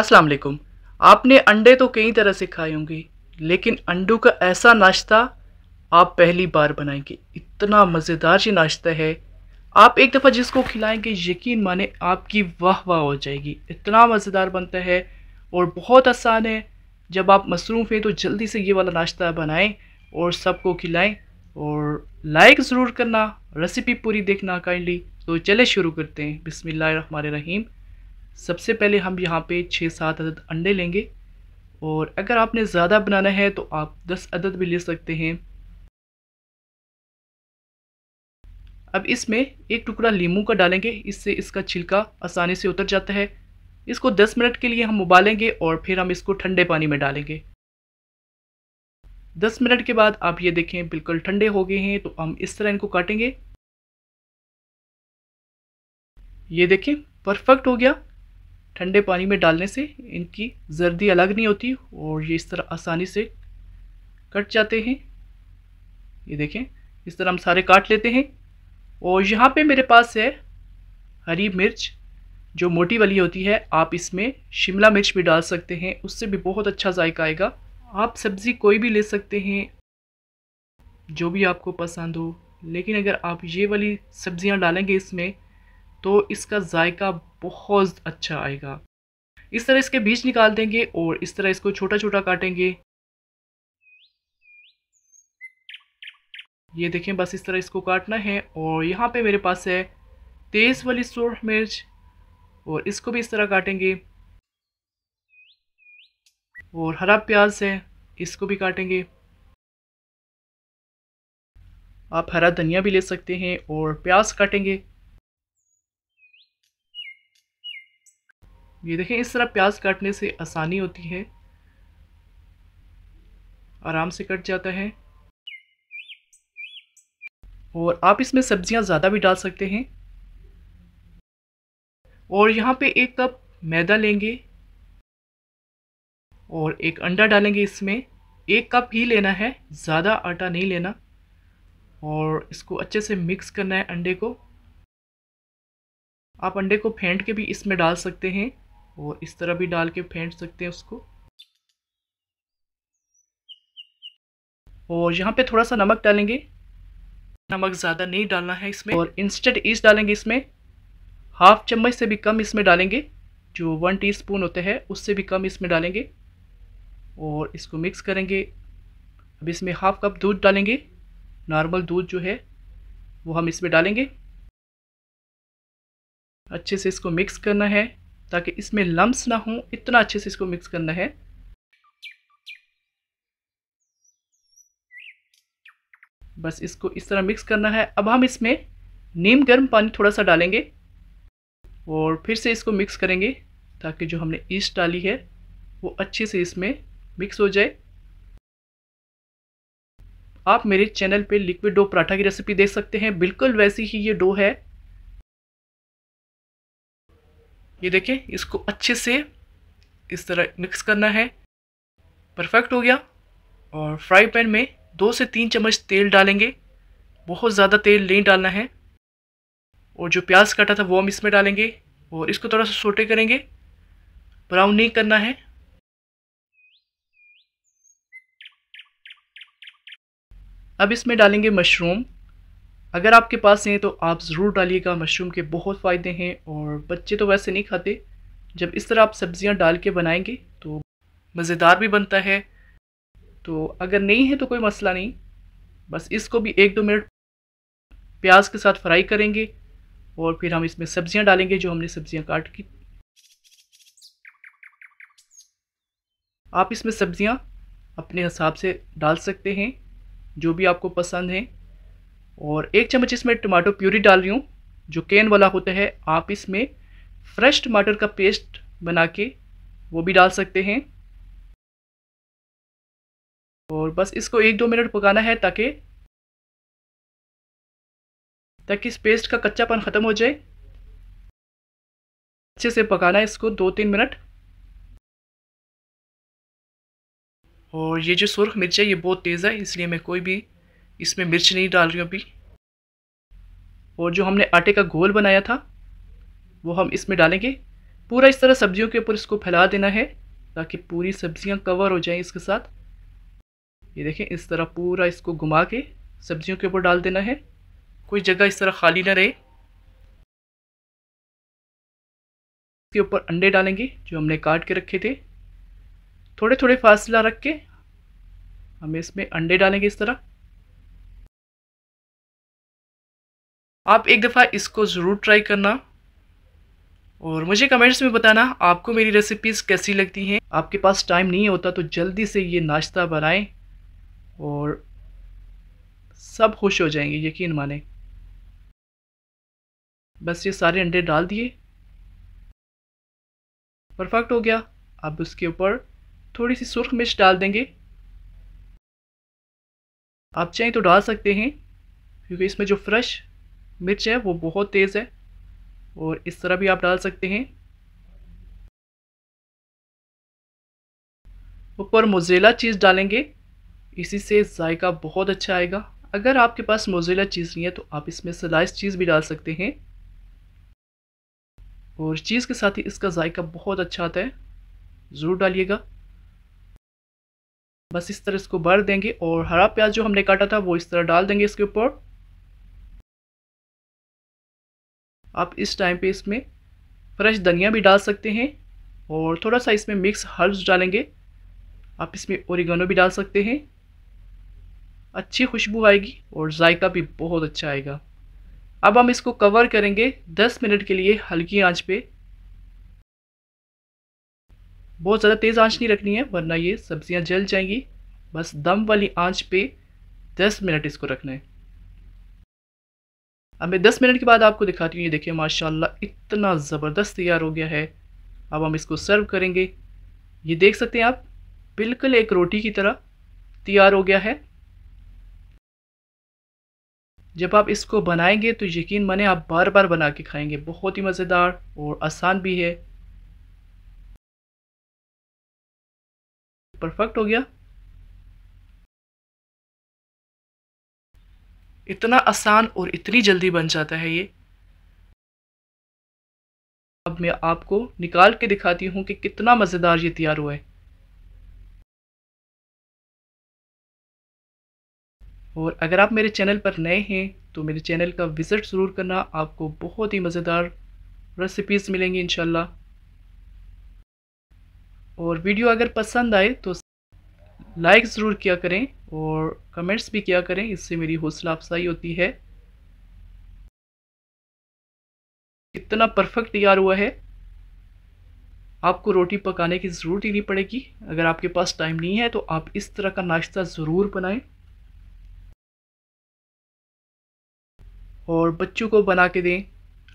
अस्सलाम वालेकुम आपने अंडे तो कई तरह से खाए होंगे लेकिन अंडों का ऐसा नाश्ता आप पहली बार बनाएंगे इतना मज़ेदार ये नाश्ता है आप एक दफ़ा जिसको खिलाएंगे यकीन माने आपकी वाह वाह हो जाएगी इतना मज़ेदार बनता है और बहुत आसान है जब आप मसरूफ़ हैं तो जल्दी से ये वाला नाश्ता बनाएँ और सबको खिलाएँ और लाइक ज़रूर करना रेसिपी पूरी देखना काइंडली तो चले शुरू करते हैं बिसमीम सबसे पहले हम यहाँ पे छः सात अदद अंडे लेंगे और अगर आपने ज़्यादा बनाना है तो आप दस अदद भी ले सकते हैं अब इसमें एक टुकड़ा लीमू का डालेंगे इससे इसका छिलका आसानी से उतर जाता है इसको 10 मिनट के लिए हम उबालेंगे और फिर हम इसको ठंडे पानी में डालेंगे 10 मिनट के बाद आप ये देखें बिल्कुल ठंडे हो गए हैं तो हम इस तरह इनको काटेंगे ये देखें परफेक्ट हो गया ठंडे पानी में डालने से इनकी जर्दी अलग नहीं होती और ये इस तरह आसानी से कट जाते हैं ये देखें इस तरह हम सारे काट लेते हैं और यहाँ पे मेरे पास है हरी मिर्च जो मोटी वाली होती है आप इसमें शिमला मिर्च भी डाल सकते हैं उससे भी बहुत अच्छा जायका आएगा आप सब्ज़ी कोई भी ले सकते हैं जो भी आपको पसंद हो लेकिन अगर आप ये वाली सब्ज़ियाँ डालेंगे इसमें तो इसका जायका बहुत अच्छा आएगा इस तरह इसके बीज निकाल देंगे और इस तरह इसको छोटा छोटा काटेंगे ये देखें बस इस तरह इसको काटना है और यहाँ पे मेरे पास है तेज़ वाली सूर्ख मिर्च और इसको भी इस तरह काटेंगे और हरा प्याज है इसको भी काटेंगे आप हरा धनिया भी ले सकते हैं और प्याज काटेंगे ये देखें इस तरह प्याज काटने से आसानी होती है आराम से कट जाता है और आप इसमें सब्जियां ज़्यादा भी डाल सकते हैं और यहाँ पे एक कप मैदा लेंगे और एक अंडा डालेंगे इसमें एक कप ही लेना है ज़्यादा आटा नहीं लेना और इसको अच्छे से मिक्स करना है अंडे को आप अंडे को फेंट के भी इसमें डाल सकते हैं और इस तरह भी डाल के फेंट सकते हैं उसको और यहाँ पे थोड़ा सा नमक डालेंगे नमक ज़्यादा नहीं डालना है इसमें और इंस्टेंट ईस्ट डालेंगे इसमें हाफ चम्मच से भी कम इसमें डालेंगे जो वन टीस्पून होते हैं उससे भी कम इसमें डालेंगे और इसको मिक्स करेंगे अब इसमें हाफ कप दूध डालेंगे नॉर्मल दूध जो है वो हम इसमें डालेंगे अच्छे से इसको मिक्स करना है ताकि इसमें लम्स ना हो इतना अच्छे से इसको मिक्स करना है बस इसको इस तरह मिक्स करना है अब हम इसमें नीम गर्म पानी थोड़ा सा डालेंगे और फिर से इसको मिक्स करेंगे ताकि जो हमने ईस्ट डाली है वो अच्छे से इसमें मिक्स हो जाए आप मेरे चैनल पे लिक्विड डो पराठा की रेसिपी देख सकते हैं बिल्कुल वैसी ही ये डो है ये देखें इसको अच्छे से इस तरह मिक्स करना है परफेक्ट हो गया और फ्राई पैन में दो से तीन चम्मच तेल डालेंगे बहुत ज़्यादा तेल नहीं डालना है और जो प्याज काटा था वो हम इसमें डालेंगे और इसको थोड़ा सा सोटे करेंगे ब्राउन नहीं करना है अब इसमें डालेंगे मशरूम अगर आपके पास हैं तो आप ज़रूर डालिएगा मशरूम के बहुत फ़ायदे हैं और बच्चे तो वैसे नहीं खाते जब इस तरह आप सब्ज़ियाँ डाल के बनाएंगे तो मज़ेदार भी बनता है तो अगर नहीं है तो कोई मसला नहीं बस इसको भी एक दो मिनट प्याज के साथ फ्राई करेंगे और फिर हम इसमें सब्ज़ियाँ डालेंगे जो हमने सब्ज़ियाँ काट की आप इसमें सब्ज़ियाँ अपने हिसाब से डाल सकते हैं जो भी आपको पसंद हैं और एक चम्मच इसमें टमाटो प्यूरी डाल रही हूँ जो केन वाला होता है आप इसमें फ्रेश टमाटर का पेस्ट बना के वो भी डाल सकते हैं और बस इसको एक दो मिनट पकाना है ताकि ताकि इस पेस्ट का कच्चापन ख़त्म हो जाए अच्छे से पकाना है इसको दो तीन मिनट और ये जो सुरख मिर्च है ये बहुत तेज़ है इसलिए मैं कोई भी इसमें मिर्च नहीं डाल रही हूँ अभी और जो हमने आटे का घोल बनाया था वो हम इसमें डालेंगे पूरा इस तरह सब्जियों के ऊपर इसको फैला देना है ताकि पूरी सब्जियां कवर हो जाएं इसके साथ ये देखें इस तरह पूरा इसको घुमा के सब्जियों के ऊपर डाल देना है कोई जगह इस तरह खाली ना रहे इसके ऊपर अंडे डालेंगे जो हमने काट के रखे थे थोड़े थोड़े फासला रख के हम इसमें अंडे डालेंगे इस तरह आप एक दफ़ा इसको ज़रूर ट्राई करना और मुझे कमेंट्स में बताना आपको मेरी रेसिपीज़ कैसी लगती हैं आपके पास टाइम नहीं होता तो जल्दी से ये नाश्ता बनाएं और सब खुश हो जाएंगे यकीन माने बस ये सारे अंडे डाल दिए परफेक्ट हो गया अब उसके ऊपर थोड़ी सी सुर्ख मिर्च डाल देंगे आप चाहें तो डाल सकते हैं क्योंकि इसमें जो फ्रेश मिर्च है वो बहुत तेज़ है और इस तरह भी आप डाल सकते हैं ऊपर मोजेला चीज़ डालेंगे इसी से जायका बहुत अच्छा आएगा अगर आपके पास मोजेला चीज़ नहीं है तो आप इसमें स्लाइस चीज़ भी डाल सकते हैं और चीज़ के साथ ही इसका जायका बहुत अच्छा आता है ज़रूर डालिएगा बस इस तरह इसको भर देंगे और हरा प्याज जो हमने काटा था वो इस तरह डाल देंगे इसके ऊपर आप इस टाइम पे इसमें फ्रेश धनिया भी डाल सकते हैं और थोड़ा सा इसमें मिक्स हर्ब्स डालेंगे आप इसमें ओरिगनो भी डाल सकते हैं अच्छी खुशबू आएगी और जायका भी बहुत अच्छा आएगा अब हम इसको कवर करेंगे 10 मिनट के लिए हल्की आंच पे बहुत ज़्यादा तेज़ आंच नहीं रखनी है वरना ये सब्ज़ियाँ जल जाएंगी बस दम वाली आंच पे 10 मिनट इसको रखना है अब मैं दस मिनट के बाद आपको दिखाती हूँ ये देखिए माशाल्लाह इतना ज़बरदस्त तैयार हो गया है अब हम इसको सर्व करेंगे ये देख सकते हैं आप बिल्कुल एक रोटी की तरह तैयार हो गया है जब आप इसको बनाएंगे तो यकीन माने आप बार बार बना के खाएंगे बहुत ही मज़ेदार और आसान भी है परफेक्ट हो गया इतना आसान और इतनी जल्दी बन जाता है ये अब मैं आपको निकाल के दिखाती हूँ कि कितना मज़ेदार ये तैयार हुआ है और अगर आप मेरे चैनल पर नए हैं तो मेरे चैनल का विज़िट ज़रूर करना आपको बहुत ही मज़ेदार रेसिपीज़ मिलेंगी इन और वीडियो अगर पसंद आए तो लाइक ज़रूर किया करें और कमेंट्स भी किया करें इससे मेरी हौसला अफजाई होती है इतना परफेक्ट तैयार हुआ है आपको रोटी पकाने की ज़रूरत ही नहीं पड़ेगी अगर आपके पास टाइम नहीं है तो आप इस तरह का नाश्ता ज़रूर बनाएं और बच्चों को बना के दें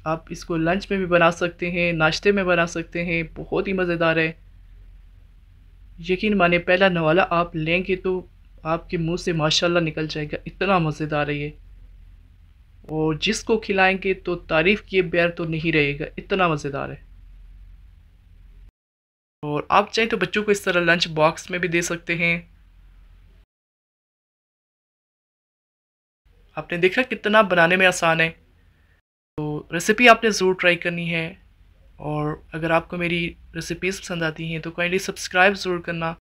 आप इसको लंच में भी बना सकते हैं नाश्ते में बना सकते हैं बहुत ही मज़ेदार है यकीन माने पहला नवाला आप लेंगे तो आपके मुंह से माशाल्लाह निकल जाएगा इतना मज़ेदार है ये और जिसको खिलाएंगे तो तारीफ़ किए बैर तो नहीं रहेगा इतना मज़ेदार है और आप चाहें तो बच्चों को इस तरह लंच बॉक्स में भी दे सकते हैं आपने देखा कितना बनाने में आसान है तो रेसिपी आपने ज़रूर ट्राई करनी है और अगर आपको मेरी रेसिपीज़ पसंद आती हैं तो काइंडली सब्सक्राइब ज़रूर करना